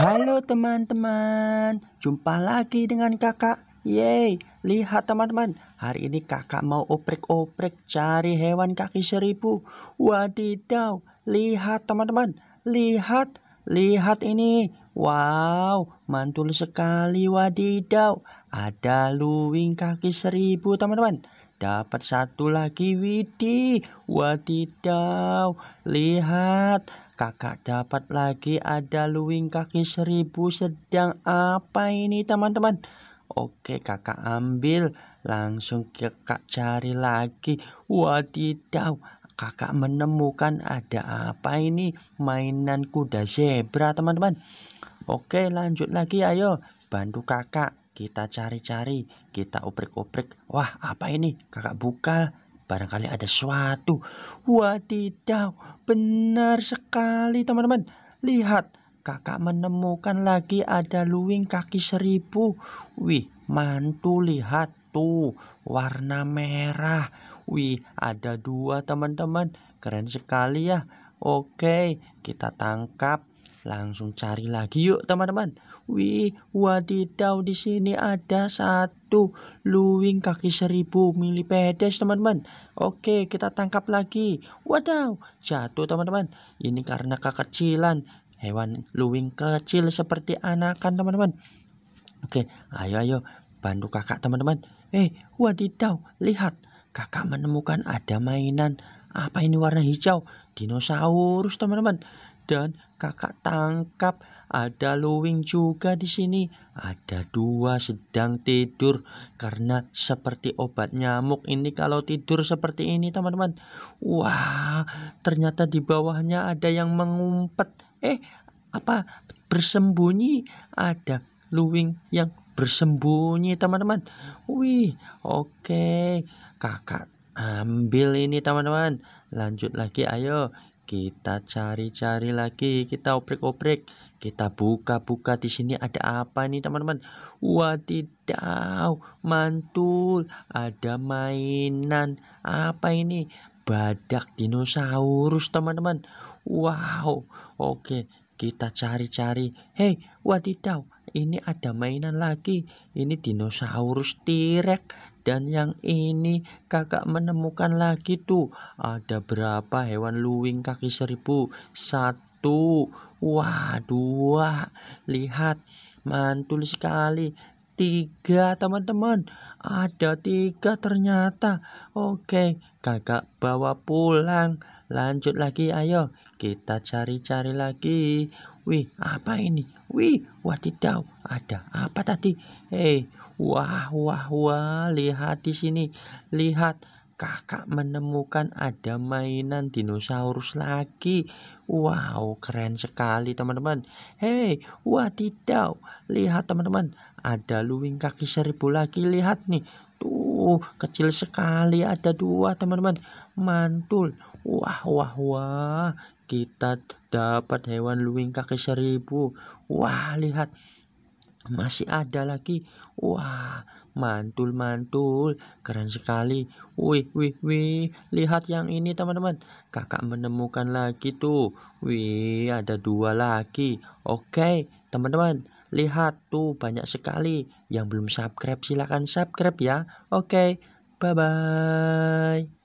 Halo teman-teman, jumpa lagi dengan kakak. Yeay, lihat teman-teman, hari ini kakak mau oprek-oprek cari hewan kaki seribu. Wadidaw, lihat teman-teman, lihat, lihat ini. Wow, mantul sekali wadidaw. Ada luwing kaki seribu teman-teman. Dapat satu lagi, Widi. Wadidaw, lihat kakak dapat lagi ada luing kaki seribu sedang apa ini teman-teman oke kakak ambil langsung kakak cari lagi wadidaw kakak menemukan ada apa ini mainan kuda zebra teman-teman oke lanjut lagi ayo bantu kakak kita cari-cari kita oprek-oprek wah apa ini kakak buka barangkali ada sesuatu. wadidaw benar sekali teman-teman. Lihat, kakak menemukan lagi ada luing kaki seribu. Wih, mantul lihat tuh warna merah. Wih, ada dua teman-teman. Keren sekali ya. Oke, kita tangkap Langsung cari lagi yuk teman-teman. Wih, wadidaw di sini ada satu luwing kaki seribu mili pedes teman-teman. Oke, kita tangkap lagi. Wadaw, jatuh teman-teman. Ini karena kekecilan. Hewan luwing kecil seperti anakan teman-teman. Oke, ayo ayo bantu kakak teman-teman. Eh, wadidaw, lihat. Kakak menemukan ada mainan. Apa ini warna hijau? Dinosaurus teman-teman dan kakak tangkap. Ada luwing juga di sini. Ada dua sedang tidur karena seperti obat nyamuk ini kalau tidur seperti ini teman-teman. Wah, ternyata di bawahnya ada yang mengumpet. Eh, apa bersembunyi? Ada luwing yang bersembunyi teman-teman. Wih, oke. Okay. Kakak ambil ini teman-teman. Lanjut lagi ayo. Kita cari-cari lagi, kita oprek-oprek. Kita buka-buka di sini ada apa nih teman-teman? Wah tidak! mantul. Ada mainan. Apa ini? Badak dinosaurus teman-teman. Wow, oke. Kita cari-cari. Hei, tidak! Ini ada mainan lagi. Ini dinosaurus T-Rex dan yang ini kakak menemukan lagi tuh ada berapa hewan luwing kaki seribu satu wah dua lihat mantul sekali tiga teman-teman ada tiga ternyata oke kakak bawa pulang lanjut lagi ayo kita cari-cari lagi wih apa ini wih wadidaw ada apa tadi hei eh, Wah, wah, wah, lihat di sini. Lihat, kakak menemukan ada mainan dinosaurus lagi. Wow, keren sekali teman-teman. Hei, tidak Lihat teman-teman, ada luwing kaki seribu lagi. Lihat nih, tuh kecil sekali ada dua teman-teman. Mantul. Wah, wah, wah. Kita dapat hewan luwing kaki seribu. Wah, lihat masih ada lagi wah mantul mantul keren sekali wih wih wih lihat yang ini teman-teman kakak menemukan lagi tuh wih ada dua lagi oke teman-teman lihat tuh banyak sekali yang belum subscribe silahkan subscribe ya oke bye bye